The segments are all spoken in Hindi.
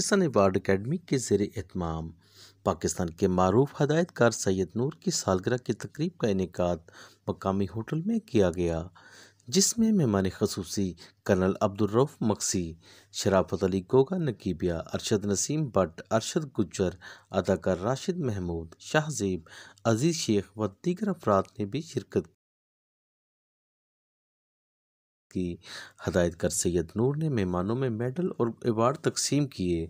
पाकिस्तान एवार्ड अकेडमी के जेर अहतमाम पाकिस्तान के मरूफ हदायतकार सैयद नूर की सालगरह की तकरीब का इनका मकामी होटल में किया गया जिसमें मेहमान खसूसी कर्नल अब्दुलरऊफ मक्सी शराफत अली गोगा नकीबिया अरशद नसीम भट्ट अरशद गुजर अदाकार राशिद महमूद शाहजेब अजीज़ शेख व दीगर अफराद ने भी शिरकत की हदायतकार सैयद नूर ने मेहमानों में मेडल और अवार्ड तकसीम किए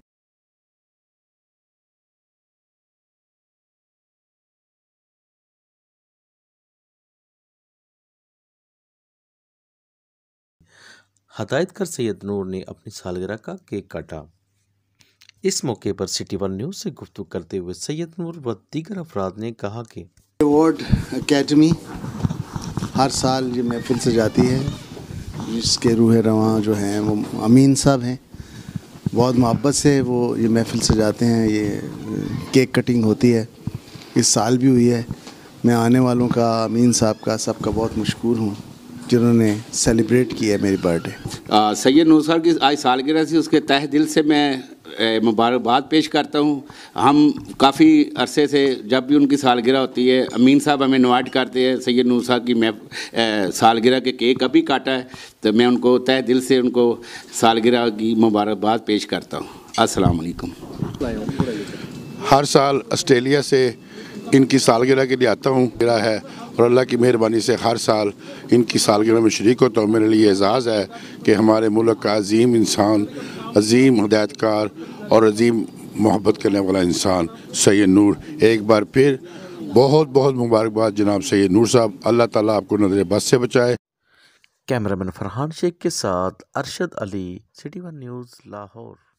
हदायत कर सैयद नूर ने अपनी सालगिरह का केक काटा इस मौके पर सिटी वन न्यूज़ से गुफ्तु करते हुए सैयद नूर व दीगर अफराद ने कहा कि अवार्ड अकेडमी हर साल ये महफिल से जाती है जिसके रूह रवान जो हैं वो अमीन साहब हैं बहुत मोहब्बत से वो ये महफिल से जाते हैं ये केक कटिंग होती है इस साल भी हुई है मैं आने वालों का अमीन साहब का सबका बहुत मशहूर हूँ जिन्होंने सेलिब्रेट किया मेरी बर्थडे सैयद नूर साहब की आज सालगिरह थी उसके तह दिल से मैं मुबारकबाद पेश करता हूँ हम काफ़ी अरसे से जब भी उनकी सालगिरह होती है अमीन साहब हमें इन्वाइट करते हैं सैयद नूर साहब की मैं सालगिरह के केक अभी काटा है तो मैं उनको तह दिल से उनको सालगिरह की मुबारकबाद पेश करता हूँ असलकम हर साल ऑस्ट्रेलिया से इनकी सालगिरह के लिए आता हूँ है और अल्लाह की मेहरबानी से हर साल इनकी सालगिरह में शरीक होता हूँ मेरे लिए एजाज़ है कि हमारे मुल्क का अजीम इंसान अजीम हदायतकार और अजीम मोहब्बत करने वाला इंसान सैद नूर एक बार फिर बहुत बहुत मुबारकबाद जनाब सैद नूर साहब अल्लाह ताला आपको नजर बस से बचाए कैमरामैन फरहान शेख के साथ Arshad Ali city one news Lahore